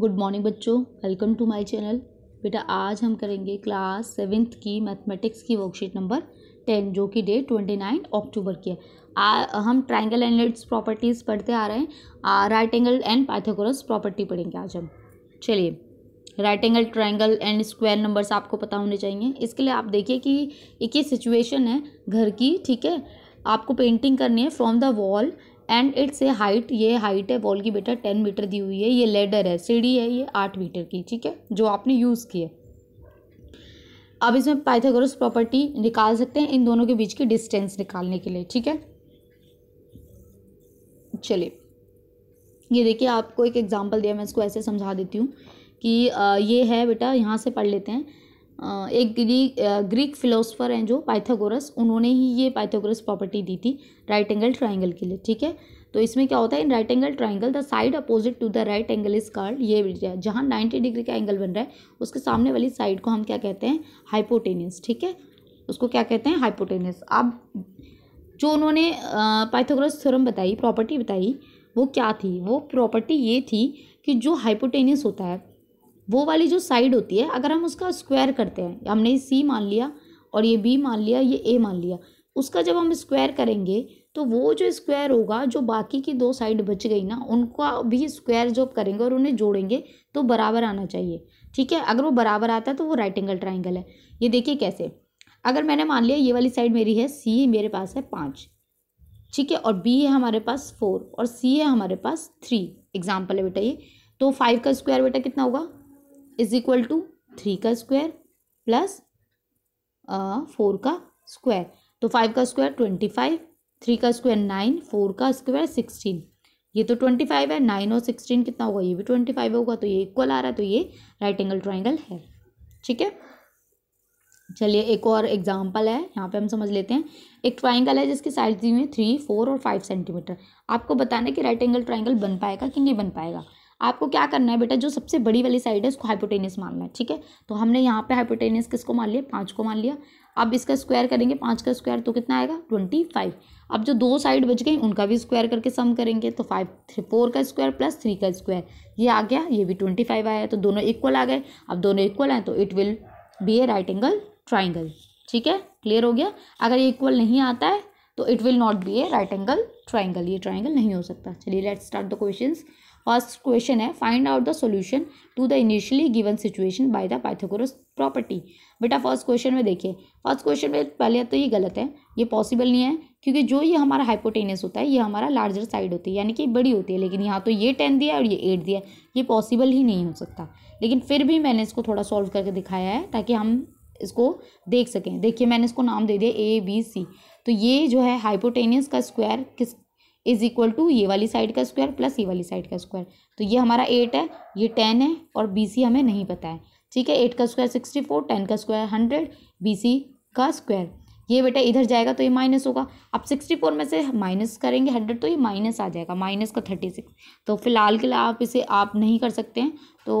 good morning बच्चों welcome to my channel बेटा आज हम करेंगे क्लास सेवेंथ की मैथमेटिक्स की वर्कशीट नंबर टेन जो कि डेट ट्वेंटी नाइन अक्टूबर की है आ, हम ट्राइंगल एंड इट्स प्रॉपर्टीज़ पढ़ते आ रहे हैं right angle and Pythagoras property पढ़ेंगे आज हम चलिए right angle triangle and square numbers आपको पता होने चाहिए इसके लिए आप देखिए कि एक ये सिचुएशन है घर की ठीक है आपको पेंटिंग करनी है from the wall and it's a height ये हाइट है बॉल की बेटा टेन मीटर दी हुई है ये लेडर है सीढ़ी है ये आठ मीटर की ठीक है जो आपने यूज़ की है अब इसमें पाइथागोरस प्रॉपर्टी निकाल सकते हैं इन दोनों के बीच की डिस्टेंस निकालने के लिए ठीक है चलिए ये देखिए आपको एक एग्जांपल दिया मैं इसको ऐसे समझा देती हूँ कि ये है बेटा यहाँ से पढ़ लेते हैं एक ग्रीक ग्रीक फिलोसफर हैं जो पाइथागोरस उन्होंने ही ये पाइथागोरस प्रॉपर्टी दी थी राइट एंगल ट्राइंगल के लिए ठीक है तो इसमें क्या होता है in right angle triangle the side opposite to the right angle is called ये जहाँ नाइन्टी डिग्री का एंगल बन रहा है उसके सामने वाली साइड को हम क्या कहते हैं हाइपोटेनियस ठीक है उसको क्या कहते हैं हाइपोटेनियस अब जो उन्होंने पाइथोग्रस थ्योरम बताई प्रॉपर्टी बताई वो क्या थी वो प्रॉपर्टी ये थी कि जो हाइपोटेनियस होता है वो वाली जो साइड होती है अगर हम उसका स्क्वायर करते हैं हमने सी मान लिया और ये बी मान लिया ये ए मान लिया उसका जब हम स्क्वायर करेंगे तो वो जो स्क्वायर होगा जो बाकी की दो साइड बच गई ना उनका भी स्क्वायर जब करेंगे और उन्हें जोड़ेंगे तो बराबर आना चाहिए ठीक है अगर वो बराबर आता है तो वो राइट एंगल ट्राइंगल है ये देखिए कैसे अगर मैंने मान लिया ये वाली साइड मेरी है सी मेरे पास है पाँच ठीक है और बी है हमारे पास फोर और सी है हमारे पास थ्री एग्जाम्पल है बेटा ये तो फाइव का स्क्वायर बेटा कितना होगा इज इक्वल टू थ्री का स्क्वायर प्लस फोर का स्क्वायर तो फाइव का स्क्वायर ट्वेंटी फाइव थ्री का स्क्वायर नाइन फोर का स्क्वायर सिक्सटीन ये तो ट्वेंटी फाइव है नाइन और सिक्सटीन कितना होगा ये भी ट्वेंटी फाइव होगा तो ये इक्वल आ रहा है तो ये राइट एंगल ट्राइंगल है ठीक है चलिए एक और एग्जाम्पल है यहाँ पे हम समझ लेते हैं एक ट्राइंगल है जिसकी साइज दी हुई है थ्री फोर और फाइव सेंटीमीटर आपको बताना है कि राइट एंगल ट्राइंगल बन पाएगा कि नहीं बन पाएगा आपको क्या करना है बेटा जो सबसे बड़ी वाली साइड है उसको हाइपोटेनियस मानना है ठीक है तो हमने यहाँ पे हाइपोटेनियस किसको मान लिया पाँच को मान लिया अब इसका स्क्वायर करेंगे पाँच का स्क्वायर तो कितना आएगा ट्वेंटी फाइव अब जो दो साइड बच गई उनका भी स्क्वायर करके सम करेंगे तो फाइव थ्री फोर का स्क्वायर प्लस थ्री का स्क्वायर ये आ गया ये भी ट्वेंटी फाइव आया तो दोनों इक्वल आ गए अब दोनों इक्वल हैं तो it will be a right angle triangle ठीक है क्लियर हो गया अगर ये इक्वल नहीं आता है तो it will not be a right angle triangle ये ट्राइंगल नहीं हो सकता चलिए let's start the question first question है find out the solution to the initially given situation by the Pythagoras property बेटा फर्स्ट क्वेश्चन में देखिए फर्स्ट क्वेश्चन में पहले तो ये गलत है ये पॉसिबल नहीं है क्योंकि जो ये हमारा हाइपोटेनियस होता है ये हमारा लार्जर साइड होती है यानी कि बड़ी होती है लेकिन यहाँ तो ये टेन दिया और ये एट दिया ये पॉसिबल ही नहीं हो सकता लेकिन फिर भी मैंने इसको थोड़ा सॉल्व करके दिखाया है ताकि हम इसको देख सकें देखिए मैंने इसको नाम दे दिया ए बी सी तो ये जो है हाइपोटेनियस का स्क्वायर किस इज इक्वल टू ये वाली साइड का स्क्वायर प्लस ये वाली साइड का स्क्वायर तो ये हमारा एट है ये टेन है और बी सी हमें नहीं पता है ठीक है एट का स्क्वायर सिक्सटी फोर टेन का स्क्वायर हंड्रेड बी सी का स्क्वायर ये बेटा इधर जाएगा तो ये माइनस होगा अब सिक्सटी फोर में से माइनस करेंगे हंड्रेड तो ये माइनस आ जाएगा माइनस का थर्टी सिक्स तो फिलहाल के लिए आप इसे आप नहीं कर सकते हैं तो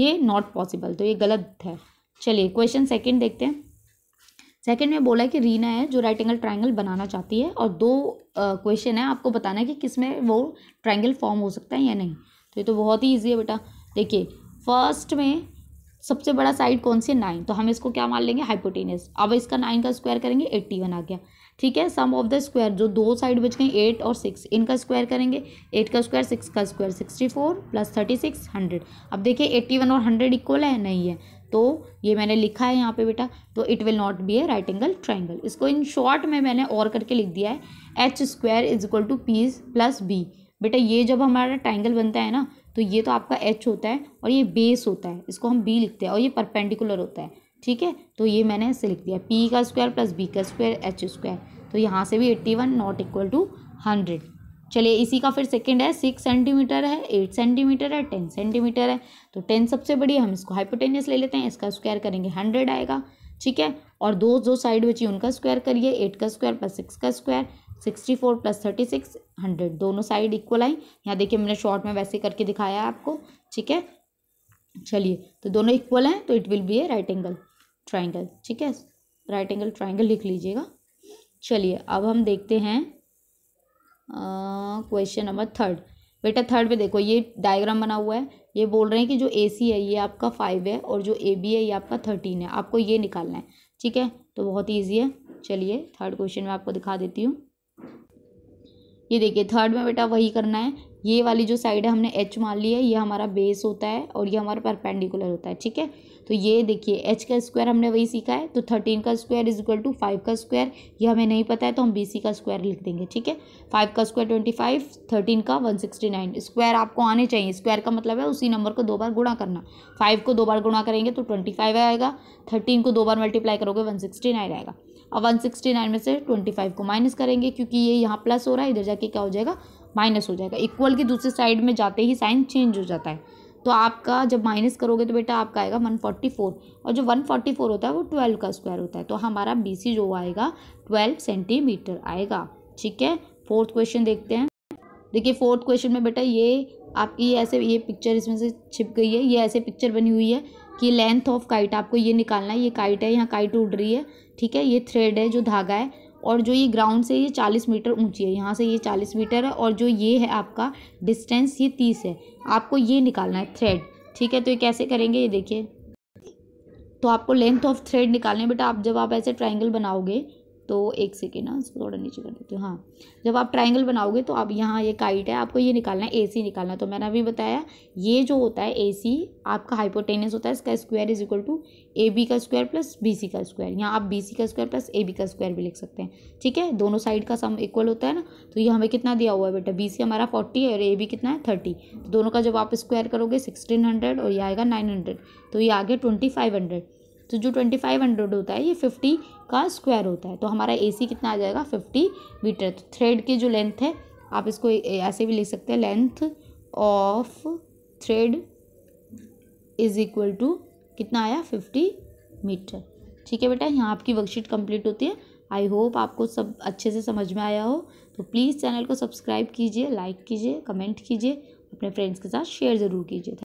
ये नॉट पॉसिबल तो ये गलत है चलिए क्वेश्चन सेकेंड देखते हैं सेकंड में बोला है कि रीना है जो राइट एंगल ट्राइंगल बनाना चाहती है और दो क्वेश्चन है आपको बताना है कि किस में वो ट्राइंगल फॉर्म हो सकता है या नहीं तो ये तो बहुत ही ईजी है बेटा देखिए फर्स्ट में सबसे बड़ा साइड कौन सी है नाइन तो हम इसको क्या मान लेंगे हाइपोटेनियस अब इसका नाइन का स्क्वायर करेंगे एट्टी वन आ गया ठीक है सम ऑफ द स्क्वायर जो दो साइड बच गए एट और सिक्स इनका स्क्वायर करेंगे एट का स्क्वायर सिक्स का square sixty four plus thirty six hundred अब देखिए एट्टी वन और हंड्रेड इक्वल है नहीं है तो ये मैंने लिखा है यहाँ पे बेटा तो it will not be a right angle triangle इसको इन शॉर्ट में मैंने और करके लिख दिया है H square is equal to P plus B बेटा ये जब हमारा ट्राइंगल बनता है ना तो ये तो आपका एच होता है और ये बेस होता है इसको हम बी लिखते हैं और ये परपेंडिकुलर होता है ठीक है तो ये मैंने ऐसे लिख दिया पी का स्क्वायर प्लस बी का स्क्वायर एच स्क्वायर तो यहाँ से भी eighty one not equal to hundred चलिए इसी का फिर सेकंड है सिक्स सेंटीमीटर है एट सेंटीमीटर है टेन सेंटीमीटर है तो टेन सबसे बड़ी हम इसको हाइपोटेनियस ले लेते हैं इसका स्क्वायर करेंगे हंड्रेड आएगा ठीक है और दो जो साइड बची उनका स्क्वायर करिए एट का स्क्वायर प्लस सिक्स का square sixty four plus thirty six hundred दोनों साइड इक्वल आई यहाँ देखिए मैंने शॉर्ट में वैसे करके दिखाया है आपको ठीक है चलिए तो दोनों इक्वल हैं तो it will be a right angle triangle ठीक है राइट एंगल ट्राइंगल लिख लीजिएगा चलिए अब हम देखते हैं क्वेश्चन नंबर थर्ड बेटा थर्ड पे देखो ये डायग्राम बना हुआ है ये बोल रहे हैं कि जो ए सी है ये आपका फाइव है और जो ए बी है ये आपका थर्टीन है आपको ये निकालना है ठीक है तो बहुत ईजी है चलिए थर्ड क्वेश्चन मैं आपको दिखा देती हूँ ये देखिए थर्ड में बेटा वही करना है ये वाली जो साइड है हमने एच मान ली है ये हमारा बेस होता है और ये हमारा परपेंडिकुलर होता है ठीक है तो ये देखिए एच का स्क्वायर हमने वही सीखा है तो थर्टीन का square is equal to five का स्क्वायर ये हमें नहीं पता है तो हम बी सी का स्क्वायर लिख देंगे ठीक है फाइव का स्क्वायर ट्वेंटी फाइव थर्टीन का वन सिक्सटी नाइन स्क्वायर आपको आने चाहिए स्क्वायर का मतलब है उसी नंबर को दो बार गुणा करना फाइव को दो बार गुणा करेंगे तो ट्वेंटी फाइव आएगा थर्टीन को दो बार मल्टीप्लाई करोगे वन सिक्सटी नाइन आएगा और वन सिक्सटी नाइन में से ट्वेंटी फाइव को माइनस करेंगे क्योंकि ये यहाँ प्लस हो रहा है इधर जाके क्या हो जाएगा माइनस हो जाएगा इक्वल की दूसरी साइड में जाते ही साइन चेंज हो जाता है तो आपका जब माइनस करोगे तो बेटा आपका आएगा वन फोर्टी फोर और जो वन फोर्टी फोर होता है वो ट्वेल्व का स्क्वायर होता है तो हमारा बी सी जो आएगा ट्वेल्व सेंटीमीटर आएगा ठीक है फोर्थ क्वेश्चन देखते हैं देखिए फोर्थ क्वेश्चन में बेटा ये आपकी ये ऐसे ये पिक्चर इसमें से छिप गई है ये ऐसे पिक्चर बनी हुई है कि लेंथ ऑफ काइट आपको ये निकालना है ये काइट है यहाँ काइट उड़ रही है ठीक है ये थ्रेड है जो धागा है और जो ये ग्राउंड से ये चालीस मीटर ऊंची है यहाँ से ये चालीस मीटर है और जो ये है आपका डिस्टेंस ये तीस है आपको ये निकालना है थ्रेड ठीक है तो ये कैसे करेंगे ये देखिए तो आपको लेंथ ऑफ थ्रेड निकालने बेटा आप जब आप ऐसे ट्राइंगल बनाओगे तो एक सेकेंड ना इसको थोड़ा नीचे कर देती हूँ हाँ जब आप ट्राइंगल बनाओगे तो आप यहाँ ये काइट है आपको ये निकालना है ए सी निकालना है तो मैंने अभी बताया ये जो होता है ए सी आपका हाइपोटेनियस होता है इसका square is equal to A B का स्क्वायर प्लस बी सी का स्क्वायर यहाँ आप बी सी का स्क्वायर प्लस ए बी का स्क्वायर भी लिख सकते हैं ठीक है दोनों साइड का सम इक्वल होता है ना तो ये हमें कितना दिया हुआ है बेटा बी सी हमारा फोर्टी है और ए बी कितना है थर्टी तो दोनों का जब आप स्क्वायर करोगे सिक्सटीन हंड्रेड और ये आएगा नाइन हंड्रेड तो ये आ गया ट्वेंटी फाइव हंड्रेड तो जो ट्वेंटी फाइव हंड्रेड होता है ये फिफ्टी का स्क्वायर होता है तो हमारा ए सी कितना आ जाएगा फिफ्टी मीटर तो थ्रेड की जो लेंथ है आप इसको ऐसे भी लिख सकते हैं length of thread is equal to कितना आया फिफ्टी मीटर ठीक है बेटा यहाँ आपकी वर्कशीट कंप्लीट होती है आई होप आपको सब अच्छे से समझ में आया हो तो प्लीज़ चैनल को सब्सक्राइब कीजिए लाइक कीजिए कमेंट कीजिए अपने फ्रेंड्स के साथ शेयर ज़रूर कीजिए